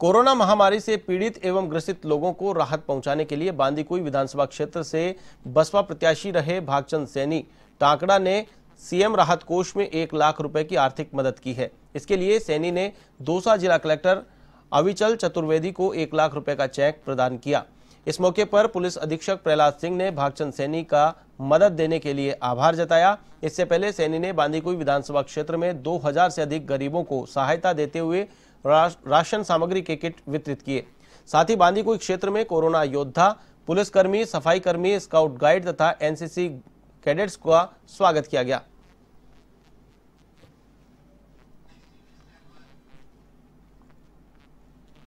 corona महामारी से पीड़ित एवं ग्रसित लोगों को राहत पहुंचाने के लिए बांदीकुई विधानसभा क्षेत्र से बसपा प्रत्याशी रहे भागचंद सैनी टाकड़ा ने सीएम राहत कोष में एक लाख रुपए की आर्थिक मदद की है इसके लिए सैनी ने दौसा जिला कलेक्टर अविचल चतुर्वेदी को एक लाख रुपए का चेक प्रदान किया इस मौके पर पुलिस अधीक्षक प्रहलाद सिंह ने भागचंद सैनी का मदद देने के लिए आभार जताया इससे पहले सैनी ने बांदीकुई विधानसभा क्षेत्र में 2000 से अधिक गरीबों को सहायता देते हुए राशन सामग्री के किट वितरित किए साथ ही बांदीकुई क्षेत्र में कोरोना योद्धा पुलिसकर्मी सफाईकर्मी स्काउट गाइड तथा एनसीसी कैडेट्स का स्वागत किया गया